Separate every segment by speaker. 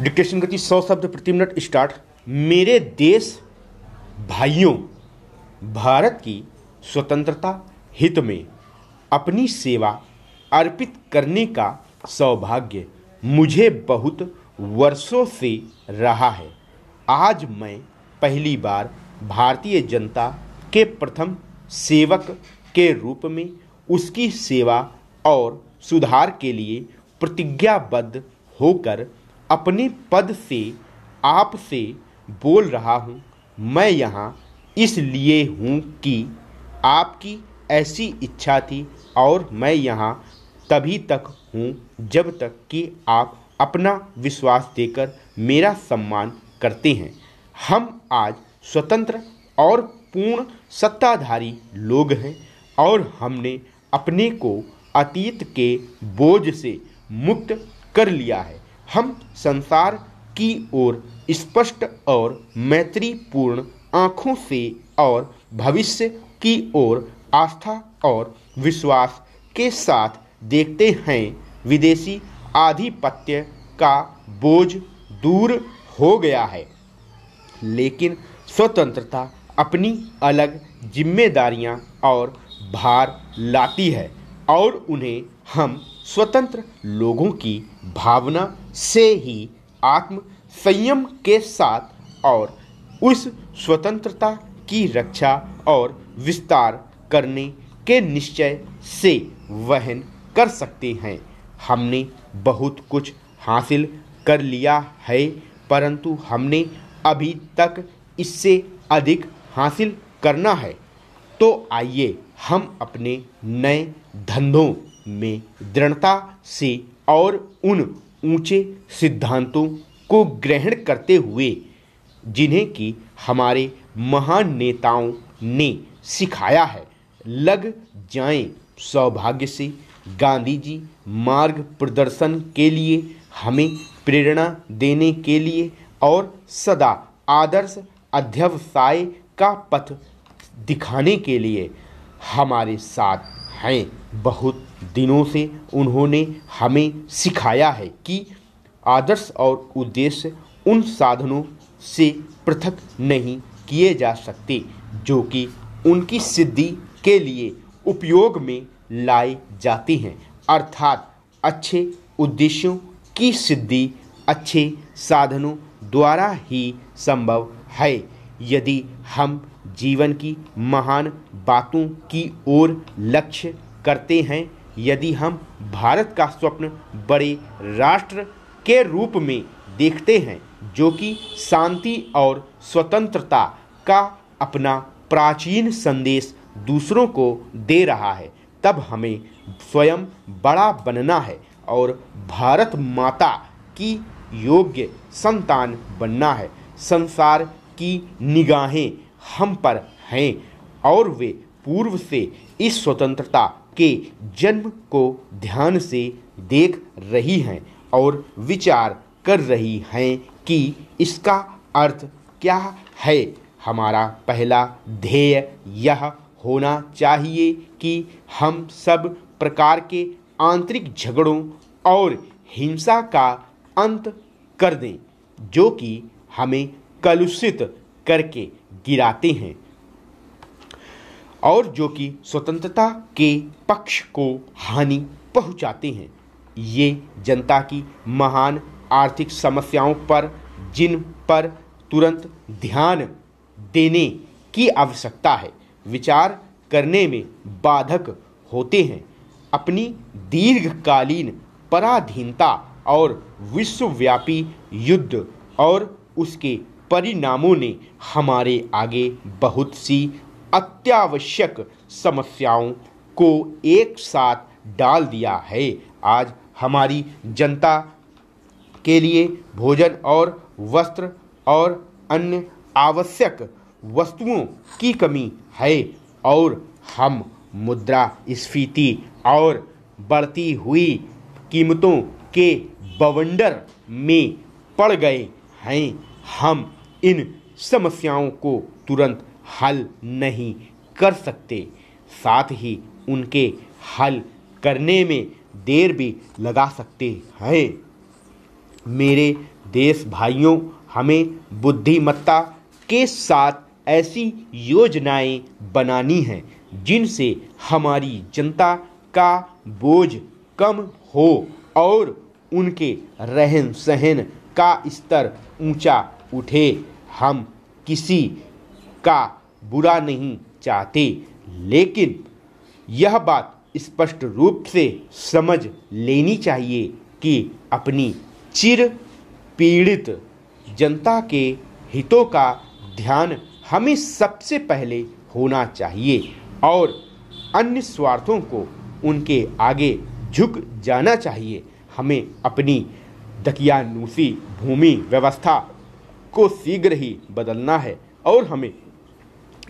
Speaker 1: dictation करती सौ शब्द प्रति मिनट स्टार्ट मेरे देश भाइयों भारत की स्वतंत्रता हित में अपनी सेवा अर्पित करने का सौभाग्य मुझे बहुत वर्षों से रहा है आज मैं पहली बार भारतीय जनता के प्रथम सेवक के रूप में उसकी सेवा और सुधार के लिए प्रतिज्ञाबद्ध होकर अपने पद से आपसे बोल रहा हूँ मैं यहाँ इसलिए हूँ कि आपकी ऐसी इच्छा थी और मैं यहाँ तभी तक हूँ जब तक कि आप अपना विश्वास देकर मेरा सम्मान करते हैं हम आज स्वतंत्र और पूर्ण सत्ताधारी लोग हैं और हमने अपने को अतीत के बोझ से मुक्त कर लिया है हम संसार की ओर स्पष्ट और मैत्रीपूर्ण आँखों से और भविष्य की ओर आस्था और विश्वास के साथ देखते हैं विदेशी आधिपत्य का बोझ दूर हो गया है लेकिन स्वतंत्रता अपनी अलग जिम्मेदारियां और भार लाती है और उन्हें हम स्वतंत्र लोगों की भावना से ही आत्म संयम के साथ और उस स्वतंत्रता की रक्षा और विस्तार करने के निश्चय से वहन कर सकते हैं हमने बहुत कुछ हासिल कर लिया है परंतु हमने अभी तक इससे अधिक हासिल करना है तो आइए हम अपने नए धंधों में दृढ़ता से और उन ऊंचे सिद्धांतों को ग्रहण करते हुए जिन्हें कि हमारे महान नेताओं ने सिखाया है लग जाएं सौभाग्य से गांधी जी मार्ग प्रदर्शन के लिए हमें प्रेरणा देने के लिए और सदा आदर्श अध्यवसाय का पथ दिखाने के लिए हमारे साथ हैं बहुत दिनों से उन्होंने हमें सिखाया है कि आदर्श और उद्देश्य उन साधनों से पृथक नहीं किए जा सकते जो कि उनकी सिद्धि के लिए उपयोग में लाए जाते हैं अर्थात अच्छे उद्देश्यों की सिद्धि अच्छे साधनों द्वारा ही संभव है यदि हम जीवन की महान बातों की ओर लक्ष्य करते हैं यदि हम भारत का स्वप्न बड़े राष्ट्र के रूप में देखते हैं जो कि शांति और स्वतंत्रता का अपना प्राचीन संदेश दूसरों को दे रहा है तब हमें स्वयं बड़ा बनना है और भारत माता की योग्य संतान बनना है संसार की निगाहें हम पर हैं और वे पूर्व से इस स्वतंत्रता के जन्म को ध्यान से देख रही हैं और विचार कर रही हैं कि इसका अर्थ क्या है हमारा पहला ध्येय यह होना चाहिए कि हम सब प्रकार के आंतरिक झगड़ों और हिंसा का अंत कर दें जो कि हमें कलुषित करके गिराते हैं और जो कि स्वतंत्रता के पक्ष को हानि पहुंचाते हैं ये जनता की महान आर्थिक समस्याओं पर जिन पर तुरंत ध्यान देने की आवश्यकता है विचार करने में बाधक होते हैं अपनी दीर्घकालीन पराधीनता और विश्वव्यापी युद्ध और उसके परिणामों ने हमारे आगे बहुत सी अत्यावश्यक समस्याओं को एक साथ डाल दिया है आज हमारी जनता के लिए भोजन और वस्त्र और अन्य आवश्यक वस्तुओं की कमी है और हम मुद्रा स्फीति और बढ़ती हुई कीमतों के बवंडर में पड़ गए हैं हम इन समस्याओं को तुरंत हल नहीं कर सकते साथ ही उनके हल करने में देर भी लगा सकते हैं मेरे देश भाइयों हमें बुद्धिमत्ता के साथ ऐसी योजनाएं बनानी हैं जिनसे हमारी जनता का बोझ कम हो और उनके रहन सहन का स्तर ऊंचा उठे हम किसी का बुरा नहीं चाहते लेकिन यह बात स्पष्ट रूप से समझ लेनी चाहिए कि अपनी चिर पीड़ित जनता के हितों का ध्यान हमें सबसे पहले होना चाहिए और अन्य स्वार्थों को उनके आगे झुक जाना चाहिए हमें अपनी दकियानुसी भूमि व्यवस्था को शीघ्र ही बदलना है और हमें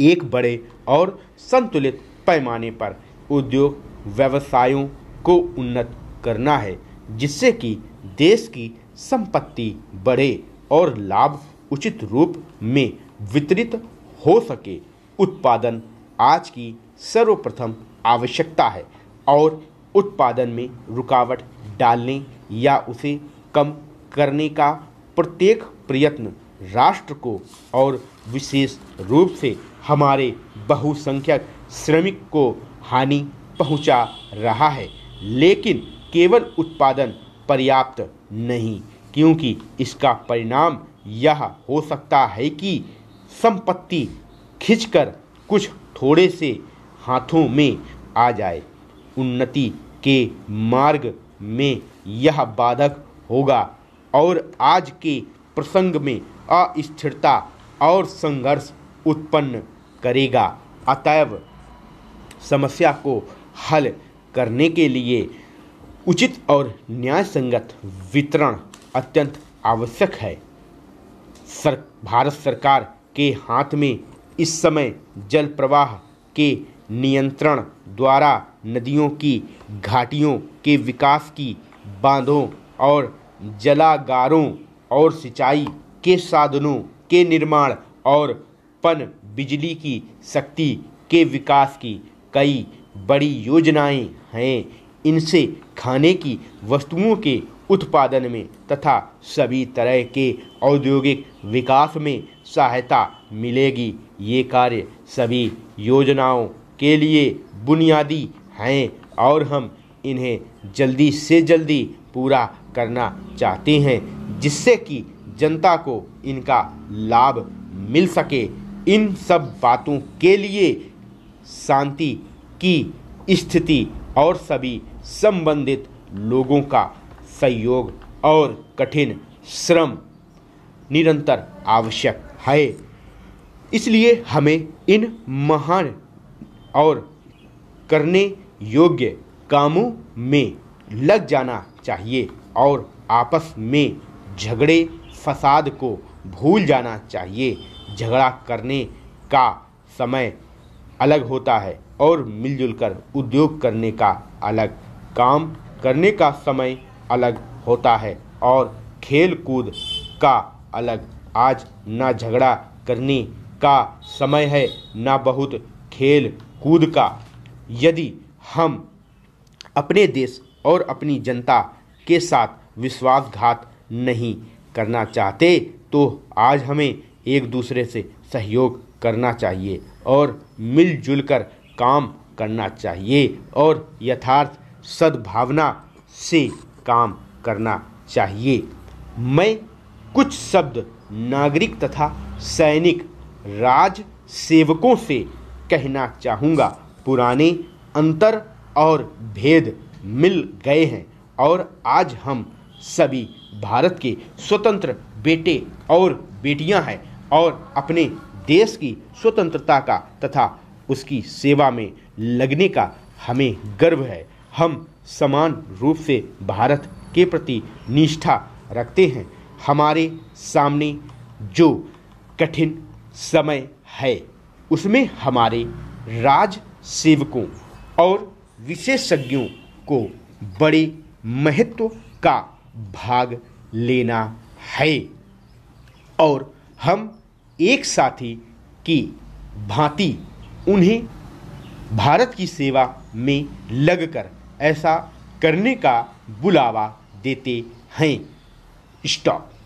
Speaker 1: एक बड़े और संतुलित पैमाने पर उद्योग व्यवसायों को उन्नत करना है जिससे कि देश की संपत्ति बढ़े और लाभ उचित रूप में वितरित हो सके उत्पादन आज की सर्वप्रथम आवश्यकता है और उत्पादन में रुकावट डालने या उसे कम करने का प्रत्येक प्रयत्न राष्ट्र को और विशेष रूप से हमारे बहुसंख्यक श्रमिक को हानि पहुंचा रहा है लेकिन केवल उत्पादन पर्याप्त नहीं क्योंकि इसका परिणाम यह हो सकता है कि संपत्ति खिंचकर कुछ थोड़े से हाथों में आ जाए उन्नति के मार्ग में यह बाधक होगा और आज के प्रसंग में अस्थिरता और संघर्ष उत्पन्न करेगा अतएव समस्या को हल करने के लिए उचित और न्याय संगत वितरण अत्यंत आवश्यक है सर भारत सरकार के हाथ में इस समय जल प्रवाह के नियंत्रण द्वारा नदियों की घाटियों के विकास की बांधों और जलागारों और सिंचाई के साधनों के निर्माण और पन बिजली की शक्ति के विकास की कई बड़ी योजनाएं हैं इनसे खाने की वस्तुओं के उत्पादन में तथा सभी तरह के औद्योगिक विकास में सहायता मिलेगी ये कार्य सभी योजनाओं के लिए बुनियादी हैं और हम इन्हें जल्दी से जल्दी पूरा करना चाहते हैं जिससे कि जनता को इनका लाभ मिल सके इन सब बातों के लिए शांति की स्थिति और सभी संबंधित लोगों का सहयोग और कठिन श्रम निरंतर आवश्यक है इसलिए हमें इन महान और करने योग्य कामों में लग जाना चाहिए और आपस में झगड़े फसाद को भूल जाना चाहिए झगड़ा करने का समय अलग होता है और मिलजुल कर उद्योग करने का अलग काम करने का समय अलग होता है और खेल कूद का अलग आज ना झगड़ा करने का समय है ना बहुत खेल कूद का यदि हम अपने देश और अपनी जनता के साथ विश्वासघात नहीं करना चाहते तो आज हमें एक दूसरे से सहयोग करना चाहिए और मिलजुल कर काम करना चाहिए और यथार्थ सद्भावना से काम करना चाहिए मैं कुछ शब्द नागरिक तथा सैनिक राज सेवकों से कहना चाहूँगा पुराने अंतर और भेद मिल गए हैं और आज हम सभी भारत के स्वतंत्र बेटे और बेटियां हैं और अपने देश की स्वतंत्रता का तथा उसकी सेवा में लगने का हमें गर्व है हम समान रूप से भारत के प्रति निष्ठा रखते हैं हमारे सामने जो कठिन समय है उसमें हमारे राज सेवकों और विशेषज्ञों को बड़े महत्व का भाग लेना है और हम एक साथी की भांति उन्हें भारत की सेवा में लगकर ऐसा करने का बुलावा देते हैं स्टॉप